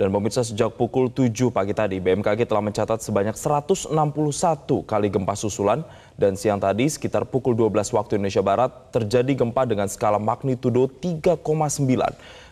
Dan pemirsa sejak pukul 7 pagi tadi, BMKG telah mencatat sebanyak 161 kali gempa susulan dan siang tadi sekitar pukul 12 waktu Indonesia Barat terjadi gempa dengan skala magnitudo 3,9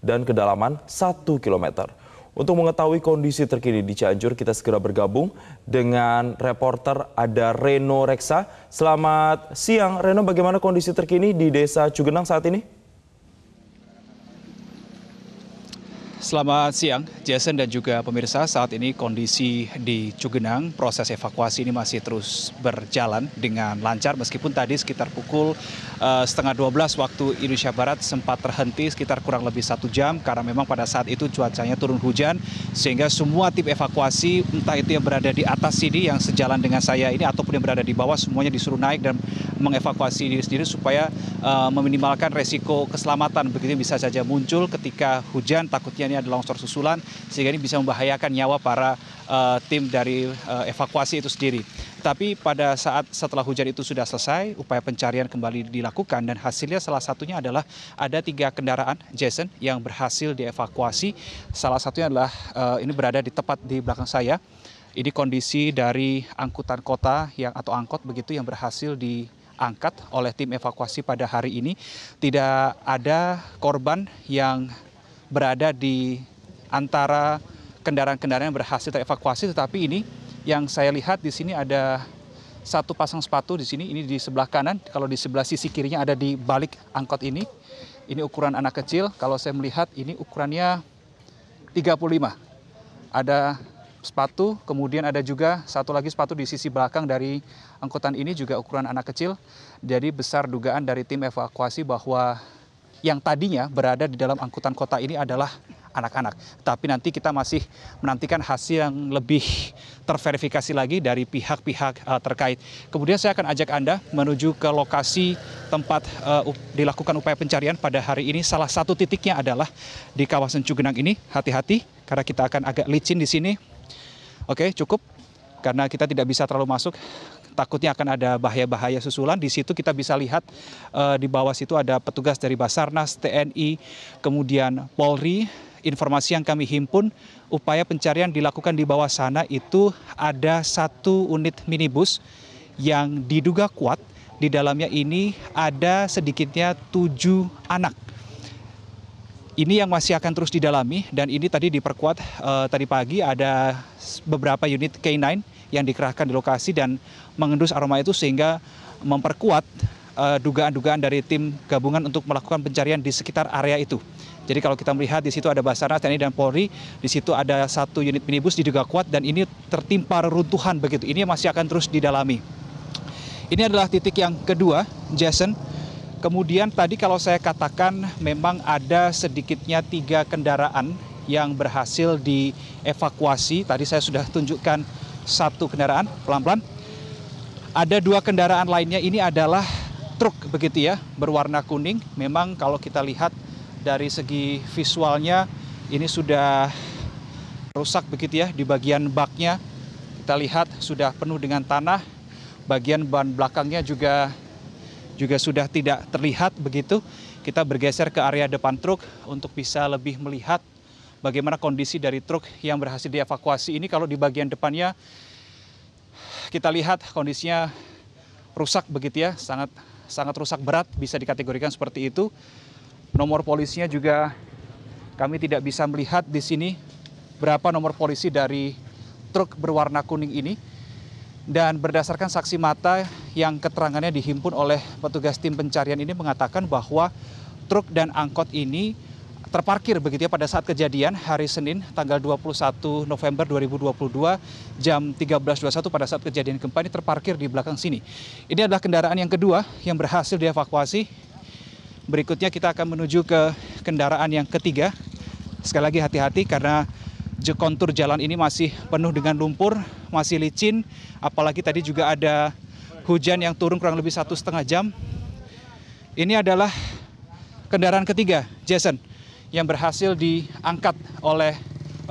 dan kedalaman 1 km. Untuk mengetahui kondisi terkini di Cianjur, kita segera bergabung dengan reporter ada Reno Reksa. Selamat siang, Reno. Bagaimana kondisi terkini di Desa Cugenang saat ini? Selamat siang, Jason dan juga pemirsa. Saat ini kondisi di Cugenang, proses evakuasi ini masih terus berjalan dengan lancar. Meskipun tadi sekitar pukul uh, setengah 12 waktu Indonesia Barat sempat terhenti sekitar kurang lebih satu jam karena memang pada saat itu cuacanya turun hujan sehingga semua tim evakuasi entah itu yang berada di atas sini yang sejalan dengan saya ini ataupun yang berada di bawah semuanya disuruh naik dan mengevakuasi diri sendiri supaya eh, meminimalkan resiko keselamatan begitu bisa saja muncul ketika hujan takutnya ini ada longsor susulan sehingga ini bisa membahayakan nyawa para eh, tim dari eh, evakuasi itu sendiri. Tapi pada saat setelah hujan itu sudah selesai, upaya pencarian kembali dilakukan dan hasilnya salah satunya adalah ada tiga kendaraan Jason yang berhasil dievakuasi. Salah satunya adalah ini berada di tepat di belakang saya. Ini kondisi dari angkutan kota yang atau angkot begitu yang berhasil di angkat oleh tim evakuasi pada hari ini tidak ada korban yang berada di antara kendaraan kendaraan yang berhasil terevakuasi tetapi ini yang saya lihat di sini ada satu pasang sepatu di sini ini di sebelah kanan kalau di sebelah sisi kirinya ada di balik angkot ini ini ukuran anak kecil kalau saya melihat ini ukurannya 35 ada sepatu, kemudian ada juga satu lagi sepatu di sisi belakang dari angkutan ini juga ukuran anak kecil. Jadi besar dugaan dari tim evakuasi bahwa yang tadinya berada di dalam angkutan kota ini adalah anak-anak. Tapi nanti kita masih menantikan hasil yang lebih terverifikasi lagi dari pihak-pihak uh, terkait. Kemudian saya akan ajak Anda menuju ke lokasi tempat uh, dilakukan upaya pencarian pada hari ini. Salah satu titiknya adalah di kawasan Cugenang ini. Hati-hati karena kita akan agak licin di sini oke cukup karena kita tidak bisa terlalu masuk takutnya akan ada bahaya bahaya susulan di situ kita bisa lihat eh, di bawah situ ada petugas dari basarnas tni kemudian polri informasi yang kami himpun upaya pencarian dilakukan di bawah sana itu ada satu unit minibus yang diduga kuat di dalamnya ini ada sedikitnya tujuh anak ini yang masih akan terus didalami dan ini tadi diperkuat uh, tadi pagi ada beberapa unit K9 yang dikerahkan di lokasi dan mengendus aroma itu sehingga memperkuat eh, dugaan-dugaan dari tim gabungan untuk melakukan pencarian di sekitar area itu. Jadi kalau kita melihat di situ ada Basarnas, TNI dan Polri, di situ ada satu unit minibus diduga kuat dan ini tertimpa runtuhan begitu. Ini masih akan terus didalami. Ini adalah titik yang kedua, Jason. Kemudian tadi kalau saya katakan memang ada sedikitnya tiga kendaraan yang berhasil dievakuasi. Tadi saya sudah tunjukkan satu kendaraan pelan-pelan. Ada dua kendaraan lainnya ini adalah truk begitu ya, berwarna kuning. Memang kalau kita lihat dari segi visualnya ini sudah rusak begitu ya di bagian baknya. Kita lihat sudah penuh dengan tanah. Bagian ban belakangnya juga juga sudah tidak terlihat begitu. Kita bergeser ke area depan truk untuk bisa lebih melihat bagaimana kondisi dari truk yang berhasil dievakuasi ini kalau di bagian depannya kita lihat kondisinya rusak begitu ya, sangat sangat rusak berat bisa dikategorikan seperti itu. Nomor polisinya juga kami tidak bisa melihat di sini berapa nomor polisi dari truk berwarna kuning ini. Dan berdasarkan saksi mata yang keterangannya dihimpun oleh petugas tim pencarian ini mengatakan bahwa truk dan angkot ini terparkir begitu ya pada saat kejadian hari Senin tanggal 21 November 2022 jam 13.21 pada saat kejadian gempa ini terparkir di belakang sini. Ini adalah kendaraan yang kedua yang berhasil dievakuasi. Berikutnya kita akan menuju ke kendaraan yang ketiga. Sekali lagi hati-hati karena kontur jalan ini masih penuh dengan lumpur, masih licin, apalagi tadi juga ada hujan yang turun kurang lebih satu setengah jam. Ini adalah kendaraan ketiga, Jason yang berhasil diangkat oleh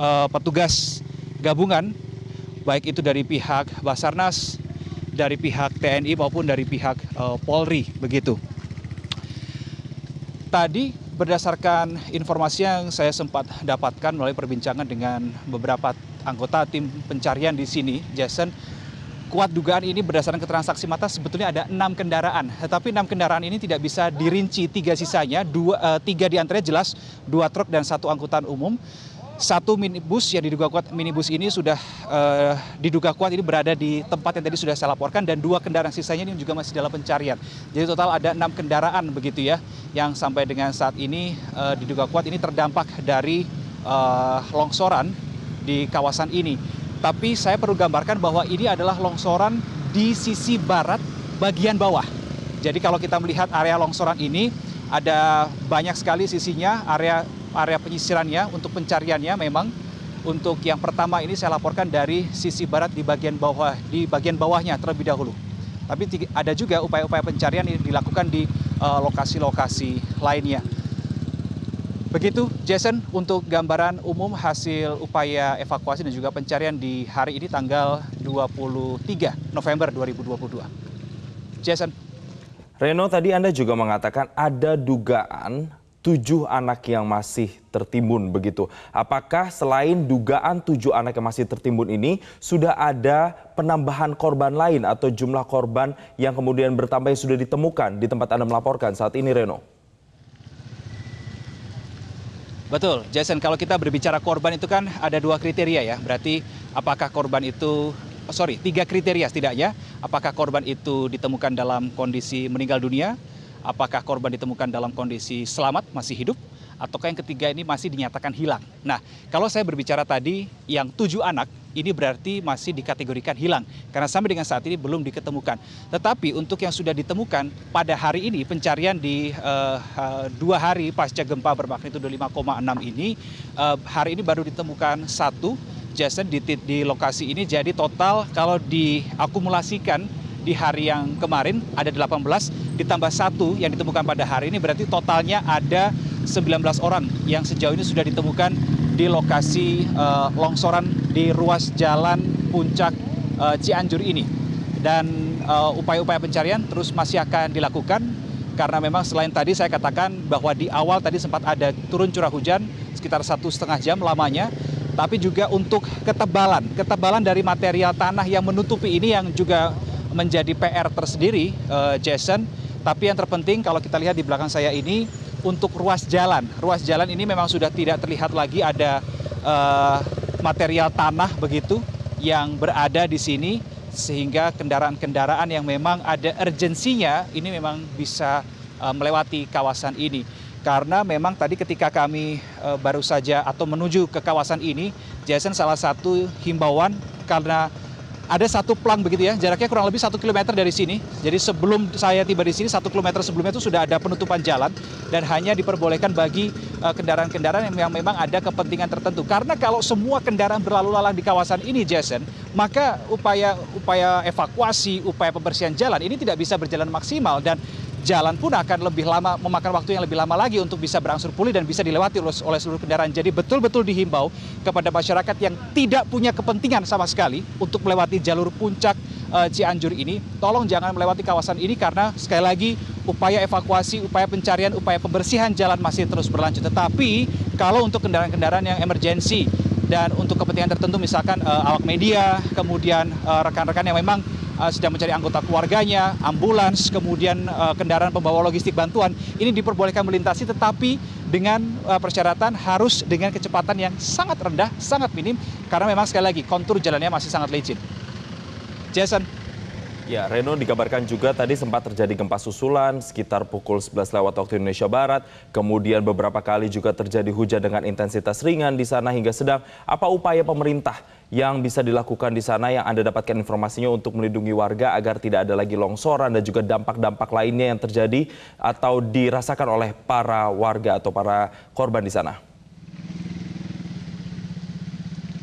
eh, petugas gabungan baik itu dari pihak Basarnas, dari pihak TNI maupun dari pihak eh, Polri begitu. Tadi berdasarkan informasi yang saya sempat dapatkan melalui perbincangan dengan beberapa anggota tim pencarian di sini, Jason kuat dugaan ini berdasarkan keterangan saksi mata sebetulnya ada enam kendaraan tetapi enam kendaraan ini tidak bisa dirinci tiga sisanya eh, tiga diantaranya jelas dua truk dan satu angkutan umum satu minibus yang diduga kuat minibus ini sudah uh, diduga kuat ini berada di tempat yang tadi sudah saya laporkan dan dua kendaraan sisanya ini juga masih dalam pencarian. Jadi total ada enam kendaraan begitu ya yang sampai dengan saat ini uh, diduga kuat ini terdampak dari longsoran di kawasan ini tapi saya perlu gambarkan bahwa ini adalah longsoran di sisi barat bagian bawah. Jadi kalau kita melihat area longsoran ini ada banyak sekali sisinya area area penyisirannya untuk pencariannya memang untuk yang pertama ini saya laporkan dari sisi barat di bagian bawah di bagian bawahnya terlebih dahulu. Tapi ada juga upaya-upaya pencarian yang dilakukan di eh, lokasi-lokasi uh, lainnya begitu jason untuk gambaran umum hasil upaya evakuasi dan juga pencarian di hari ini tanggal dua puluh tiga november dua ribu dua puluh dua jason reno tadi anda juga mengatakan ada dugaan tujuh anak yang masih tertimbun begitu. Apakah selain dugaan tujuh anak yang masih tertimbun ini sudah ada penambahan korban lain atau jumlah korban yang kemudian bertambah yang sudah ditemukan di tempat Anda melaporkan saat ini Reno? Betul, Jason. Kalau kita berbicara korban itu kan ada dua kriteria ya. Berarti apakah korban itu sorry tiga kriteria setidaknya. Apakah korban itu ditemukan dalam kondisi meninggal dunia? Apakah korban ditemukan dalam kondisi selamat masih hidup? Ataukah yang ketiga ini masih dinyatakan hilang? Nah, kalau saya berbicara tadi yang tujuh anak ini berarti masih dikategorikan hilang karena sampai dengan saat ini belum diketemukan. Tetapi untuk yang sudah ditemukan pada hari ini pencarian di uh, uh, dua hari pasca gempa bermagnitudo 5,6 ini uh, hari ini baru ditemukan satu jasad di, di lokasi ini. Jadi total kalau diakumulasikan di hari yang kemarin ada 18 ditambah satu yang ditemukan pada hari ini berarti totalnya ada 19 orang yang sejauh ini sudah ditemukan di lokasi uh, longsoran di ruas jalan puncak eh, Cianjur ini. Dan eh, upaya-upaya pencarian terus masih akan dilakukan karena memang selain tadi saya katakan bahwa di awal tadi sempat ada turun curah hujan sekitar satu setengah jam lamanya tapi juga untuk ketebalan ketebalan dari material tanah yang menutupi ini yang juga menjadi PR tersendiri eh, Jason tapi yang terpenting kalau kita lihat di belakang saya ini untuk ruas jalan ruas jalan ini memang sudah tidak terlihat lagi ada uh, material tanah begitu yang berada di sini sehingga kendaraan-kendaraan yang memang ada urgensinya ini memang bisa eh, melewati kawasan ini. Karena memang tadi ketika kami eh, baru saja atau menuju ke kawasan ini, Jason salah satu himbauan karena ada satu plang begitu ya, jaraknya kurang lebih satu kilometer dari sini. Jadi sebelum saya tiba di sini, satu kilometer sebelumnya itu sudah ada penutupan jalan dan hanya diperbolehkan bagi eh, kendaraan-kendaraan yang memang ada kepentingan tertentu. Karena kalau semua kendaraan berlalu lalang di kawasan ini, Jason, maka upaya upaya evakuasi, upaya pembersihan jalan ini tidak bisa berjalan maksimal dan jalan pun akan lebih lama memakan waktu yang lebih lama lagi untuk bisa berangsur pulih dan bisa dilewati oleh seluruh kendaraan. Jadi betul-betul dihimbau kepada masyarakat yang tidak punya kepentingan sama sekali untuk melewati jalur puncak eh, Cianjur ini, tolong jangan melewati kawasan ini karena sekali lagi upaya evakuasi, upaya pencarian, upaya pembersihan jalan masih terus berlanjut. Tetapi kalau untuk kendaraan-kendaraan yang emergensi dan untuk kepentingan tertentu misalkan eh, awak media, kemudian eh, rekan -rekan yang memang Eh, sedang mencari anggota keluarganya, ambulans, kemudian eh, kendaraan pembawa logistik bantuan, ini diperbolehkan melintasi tetapi dengan eh, persyaratan harus dengan kecepatan yang sangat rendah, sangat minim, karena memang sekali lagi kontur jalannya masih sangat licin. Jason, Ya, Reno dikabarkan juga tadi sempat terjadi gempa susulan sekitar pukul 11 lewat waktu Indonesia Barat. Kemudian beberapa kali juga terjadi hujan dengan intensitas ringan di sana hingga sedang. Apa upaya pemerintah yang bisa dilakukan di sana yang Anda dapatkan informasinya untuk melindungi warga agar tidak ada lagi longsoran dan juga dampak-dampak lainnya yang terjadi atau dirasakan oleh para warga atau para korban di sana?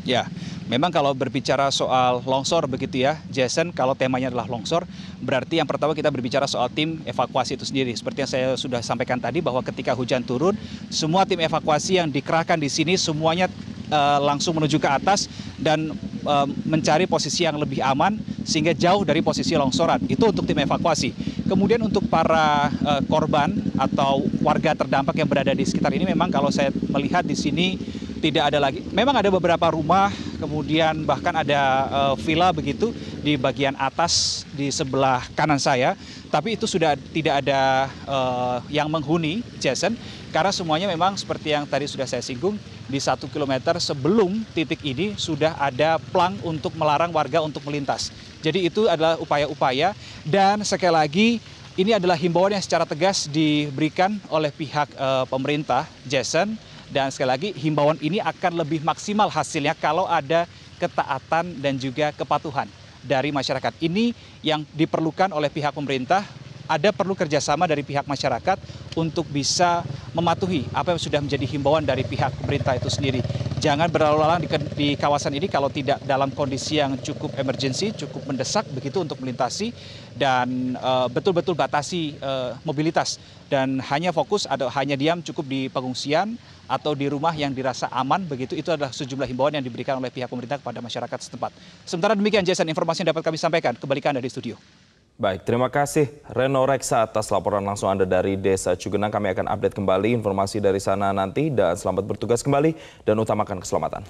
Ya, Memang kalau berbicara soal longsor begitu ya, Jason, kalau temanya adalah longsor, berarti yang pertama kita berbicara soal tim evakuasi itu sendiri. Seperti yang saya sudah sampaikan tadi bahwa ketika hujan turun, semua tim evakuasi yang dikerahkan di sini semuanya e, langsung menuju ke atas dan e, mencari posisi yang lebih aman sehingga jauh dari posisi longsoran. Itu untuk tim evakuasi. Kemudian untuk para e, korban atau warga terdampak yang berada di sekitar ini memang kalau saya melihat di sini tidak ada lagi. Memang ada beberapa rumah kemudian bahkan ada eh, villa begitu di bagian atas di sebelah kanan saya. Tapi itu sudah tidak ada eh, yang menghuni, Jason, karena semuanya memang seperti yang tadi sudah saya singgung, di satu kilometer sebelum titik ini sudah ada plang untuk melarang warga untuk melintas. Jadi itu adalah upaya-upaya dan sekali lagi ini adalah himbauan yang secara tegas diberikan oleh pihak eh, pemerintah Jason dan sekali lagi himbauan ini akan lebih maksimal hasilnya kalau ada ketaatan dan juga kepatuhan dari masyarakat ini yang diperlukan oleh pihak pemerintah ada perlu kerjasama dari pihak masyarakat untuk bisa mematuhi apa yang sudah menjadi himbauan dari pihak pemerintah itu sendiri jangan berlalu lalang di kawasan ini kalau tidak dalam kondisi yang cukup emergensi, cukup mendesak begitu untuk melintasi dan eh, betul-betul batasi eh, mobilitas dan hanya fokus atau hanya diam cukup di pengungsian atau di rumah yang dirasa aman begitu itu adalah sejumlah himbauan yang diberikan oleh pihak pemerintah kepada masyarakat setempat. Sementara demikian Jason informasi yang dapat kami sampaikan kembali ke Anda di studio. Baik, terima kasih Reno Reksa atas laporan langsung Anda dari Desa Cugenang. Kami akan update kembali informasi dari sana nanti dan selamat bertugas kembali dan utamakan keselamatan.